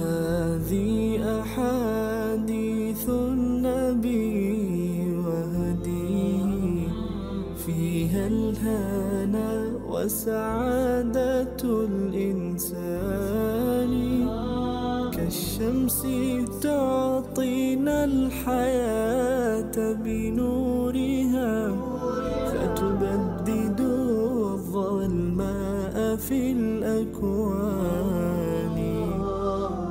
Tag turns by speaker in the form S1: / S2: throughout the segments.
S1: هذه أحاديث النبي وهديه فيها الهنا وسعادة الإنسان الشمس تعطينا الحياة بنورها فتبدد الظلماء في الأكوان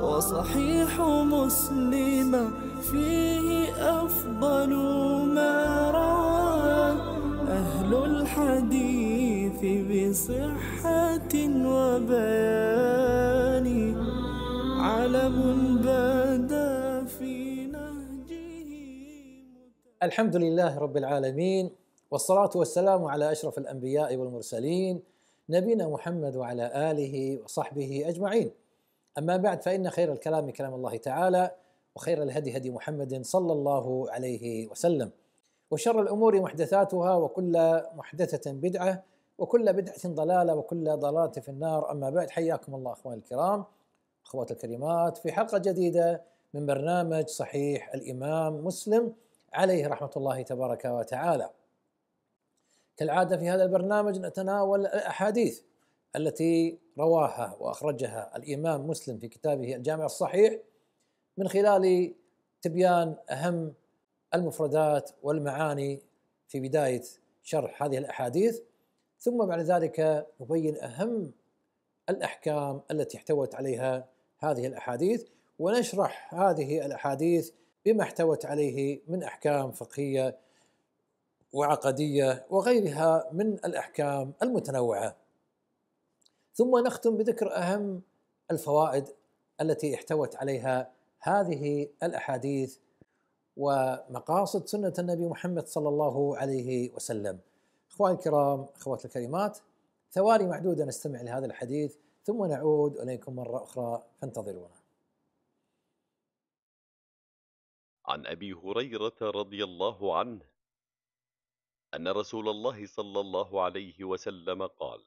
S1: وصحيح مسلم فيه أفضل ما روى أهل الحديث بصحة وبيان
S2: الحمد لله رب العالمين والصلاة والسلام على أشرف الأنبياء والمرسلين نبينا محمد وعلى آله وصحبه أجمعين أما بعد فإن خير الكلام كلام الله تعالى وخير الهدي هدي محمد صلى الله عليه وسلم وشر الأمور محدثاتها وكل محدثة بدعة وكل بدعة ضلالة وكل ضلالة في النار أما بعد حياكم الله أخواني الكرام أخوات الكريمات في حلقة جديدة من برنامج صحيح الإمام مسلم عليه رحمه الله تبارك وتعالى. كالعاده في هذا البرنامج نتناول الاحاديث التي رواها واخرجها الامام مسلم في كتابه الجامع الصحيح من خلال تبيان اهم المفردات والمعاني في بدايه شرح هذه الاحاديث ثم بعد ذلك نبين اهم الاحكام التي احتوت عليها هذه الاحاديث ونشرح هذه الاحاديث بما احتوت عليه من احكام فقهيه وعقديه وغيرها من الاحكام المتنوعه. ثم نختم بذكر اهم الفوائد التي احتوت عليها هذه الاحاديث ومقاصد سنه النبي محمد صلى الله عليه وسلم. اخواني الكرام، اخواتي الكريمات، ثواني معدوده نستمع لهذا الحديث ثم نعود اليكم مره اخرى فانتظرونا.
S1: عن أبي هريرة رضي الله عنه أن رسول الله صلى الله عليه وسلم قال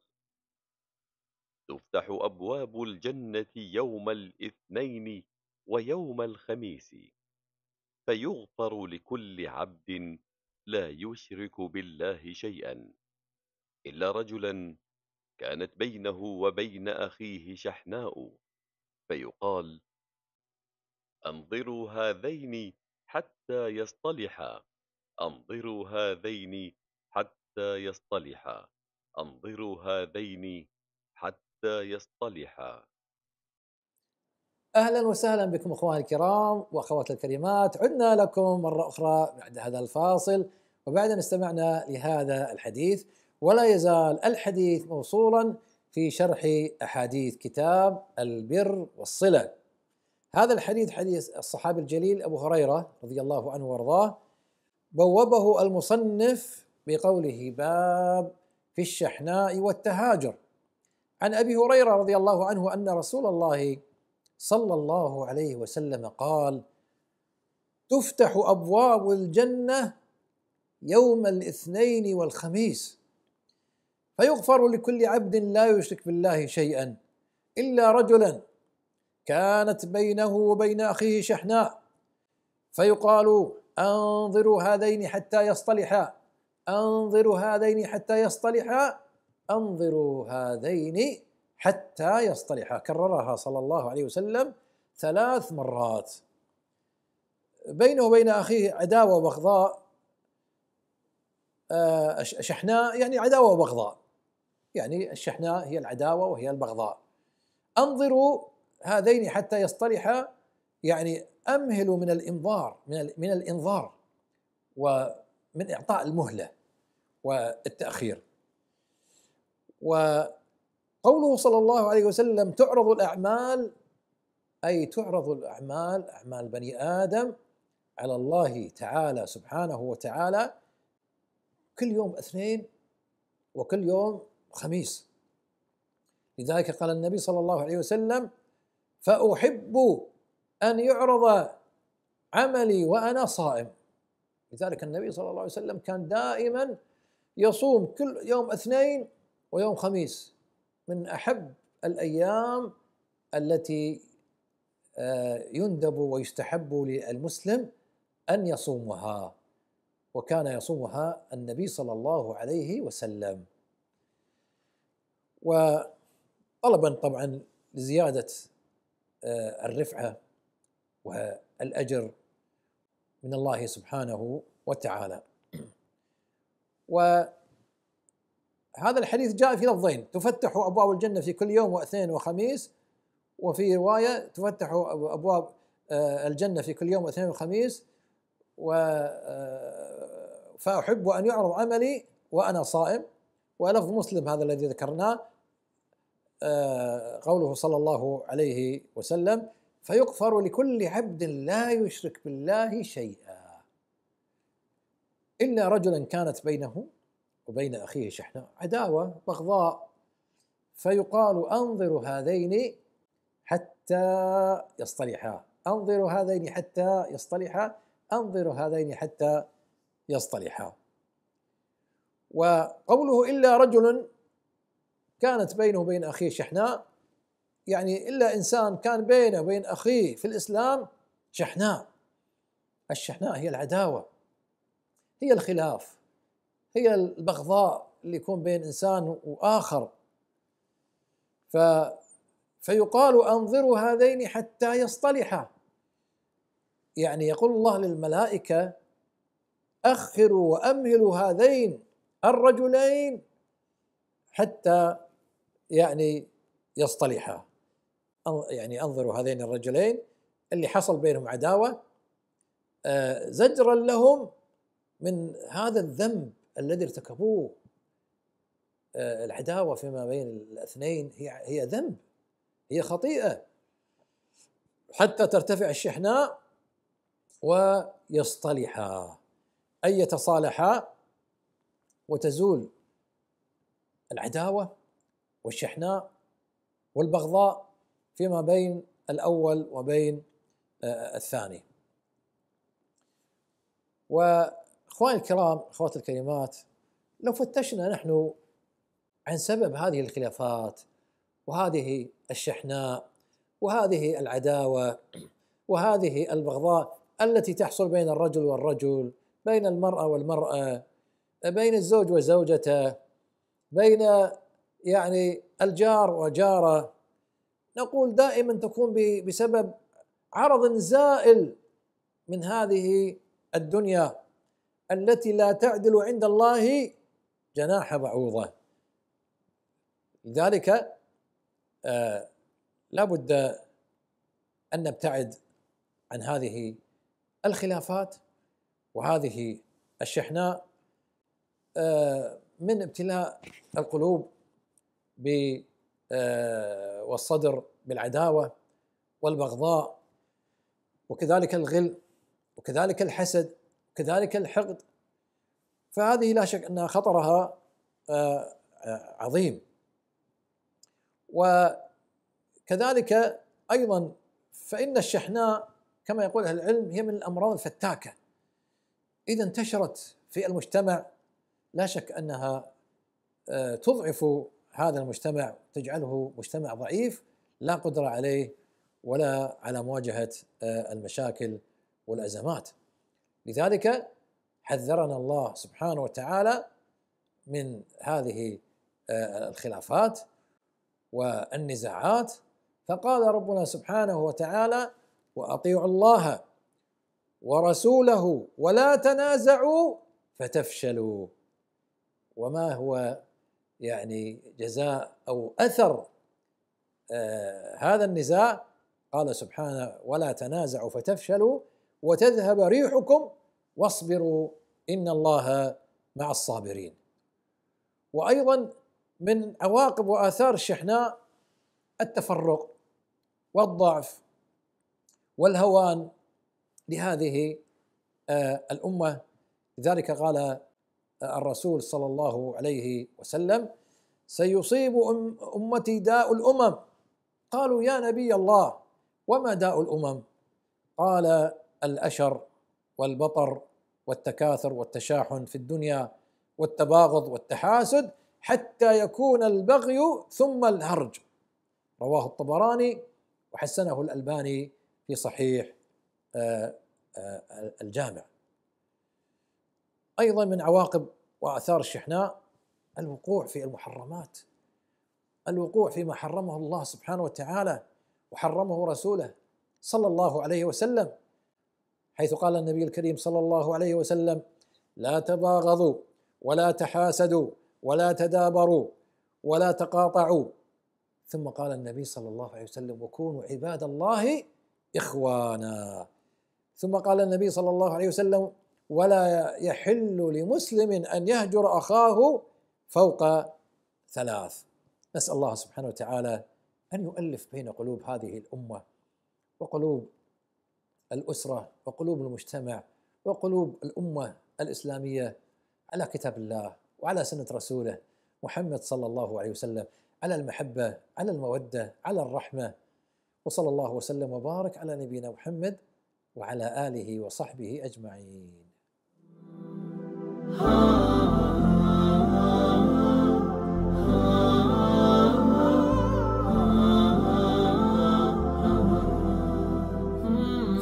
S1: تفتح أبواب الجنة يوم الاثنين ويوم الخميس فيغفر لكل عبد لا يشرك بالله شيئا إلا رجلا كانت بينه وبين أخيه شحناء فيقال أنظروا هذين حتى يصطلحا أنظروا هذين حتى يصطلحا أنظروا هذين حتى يصطلحا
S2: اهلا وسهلا بكم اخواني الكرام واخواتي الكريمات عدنا لكم مره اخرى بعد هذا الفاصل وبعد ان استمعنا لهذا الحديث ولا يزال الحديث موصولا في شرح احاديث كتاب البر والصله هذا الحديث حديث الصحابي الجليل أبو هريرة رضي الله عنه وارضاه بوبه المصنف بقوله باب في الشحناء والتهاجر عن أبي هريرة رضي الله عنه أن رسول الله صلى الله عليه وسلم قال تفتح أبواب الجنة يوم الاثنين والخميس فيغفر لكل عبد لا يشرك بالله شيئا إلا رجلا كانت بينه وبين أخيه شحناء فيقال أنظروا هذين حتى يصطلحا أنظروا هذين حتى يصطلحا أنظروا هذين حتى يصطلحا كررها صلى الله عليه وسلم ثلاث مرات بينه وبين أخيه عداوة وبغضاء آه، شحناء يعني عداوة وبغضاء يعني الشحناء هي العداوة وهي البغضاء أنظروا هذين حتى يصطلحا يعني امهل من الانظار من من الانظار ومن اعطاء المهله والتاخير وقوله صلى الله عليه وسلم تعرض الاعمال اي تعرض الاعمال اعمال بني ادم على الله تعالى سبحانه وتعالى كل يوم اثنين وكل يوم خميس لذلك قال النبي صلى الله عليه وسلم فأحب أن يعرض عملي وأنا صائم لذلك النبي صلى الله عليه وسلم كان دائما يصوم كل يوم اثنين ويوم خميس من أحب الأيام التي آه، يندب ويستحب للمسلم أن يصومها وكان يصومها النبي صلى الله عليه وسلم وطلبا طبعا لزيادة آه، الرفعه والاجر من الله سبحانه وتعالى وهذا الحديث جاء في لفظين تفتح ابواب الجنه في كل يوم واثنين وخميس وفي روايه تفتح ابواب آه، الجنه في كل يوم واثنين وخميس و آه، فاحب ان يعرض عملي وانا صائم ولفظ مسلم هذا الذي ذكرناه آه، قوله صلى الله عليه وسلم فيغفر لكل عبد لا يشرك بالله شيئا إلا رجلا كانت بينه وبين أخيه شحناء عداوة بغضاء فيقال أنظر هذين حتى يصطلحا أنظر هذين حتى يصطلحا أنظر هذين حتى يصطلحا وقوله إلا رجل كانت بينه وبين أخيه شحناء يعني إلا إنسان كان بينه وبين أخيه في الإسلام شحناء الشحناء هي العداوة هي الخلاف هي البغضاء اللي يكون بين إنسان وآخر ف فيقال أنظروا هذين حتى يصطلحا يعني يقول الله للملائكة أخروا وأمهلوا هذين الرجلين حتى يعني يصطلحا يعني انظروا هذين الرجلين اللي حصل بينهم عداوه آه، زجرا لهم من هذا الذنب الذي ارتكبوه آه، العداوه فيما بين الاثنين هي هي ذنب هي خطيئه حتى ترتفع الشحناء ويصطلحا اي يتصالحا وتزول العداوه والشحناء والبغضاء فيما بين الاول وبين آه، الثاني واخواني الكرام اخواتي الكريمات لو فتشنا نحن عن سبب هذه الخلافات وهذه الشحناء وهذه العداوه وهذه البغضاء التي تحصل بين الرجل والرجل بين المراه والمراه بين الزوج وزوجته بين يعني الجار وجاره نقول دائما تكون بسبب عرض زائل من هذه الدنيا التي لا تعدل عند الله جناح بعوضه لذلك آه لا بد ان نبتعد عن هذه الخلافات وهذه الشحناء آه من ابتلاء القلوب ب آه، والصدر بالعداوة والبغضاء وكذلك الغل وكذلك الحسد وكذلك الحقد فهذه لا شك أن خطرها آه، آه، عظيم وكذلك أيضا فإن الشحناء كما يقول أهل العلم هي من الأمراض الفتاكة إذا انتشرت في المجتمع لا شك أنها تضعف هذا المجتمع تجعله مجتمع ضعيف لا قدره عليه ولا على مواجهه آه، المشاكل والازمات. لذلك حذرنا الله سبحانه وتعالى من هذه آه، الخلافات والنزاعات فقال ربنا سبحانه وتعالى: واطيعوا الله ورسوله ولا تنازعوا فتفشلوا وما هو يعني جزاء او اثر آه هذا النزاع قال سبحانه ولا تنازعوا فتفشلوا وتذهب ريحكم واصبروا ان الله مع الصابرين وايضا من عواقب واثار الشحناء التفرق والضعف والهوان لهذه آه الامه لذلك قال الرسول صلى الله عليه وسلم سيصيب أمتي داء الأمم قالوا يا نبي الله وما داء الأمم قال الأشر والبطر والتكاثر والتشاحن في الدنيا والتباغض والتحاسد حتى يكون البغي ثم الهرج رواه الطبراني وحسنه الألباني في صحيح آه، آه، الجامع ايضا من عواقب واثار الشحناء الوقوع في المحرمات الوقوع فيما حرمه الله سبحانه وتعالى وحرمه رسوله صلى الله عليه وسلم حيث قال النبي الكريم صلى الله عليه وسلم لا تباغضوا ولا تحاسدوا ولا تدابروا ولا تقاطعوا ثم قال النبي صلى الله عليه وسلم وكونوا عباد الله اخوانا ثم قال النبي صلى الله عليه وسلم ولا يحل لمسلم ان يهجر اخاه فوق ثلاث نسال الله سبحانه وتعالى ان يؤلف بين قلوب هذه الامه وقلوب الاسره وقلوب المجتمع وقلوب الامه الاسلاميه على كتاب الله وعلى سنه رسوله محمد صلى الله عليه وسلم على المحبه على الموده على الرحمه وصلى الله وسلم وبارك على نبينا محمد وعلى اله وصحبه اجمعين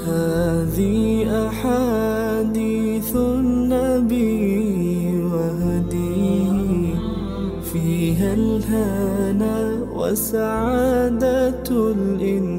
S1: هذه أحاديث النبي فيها الهنا وسعادة الإنسان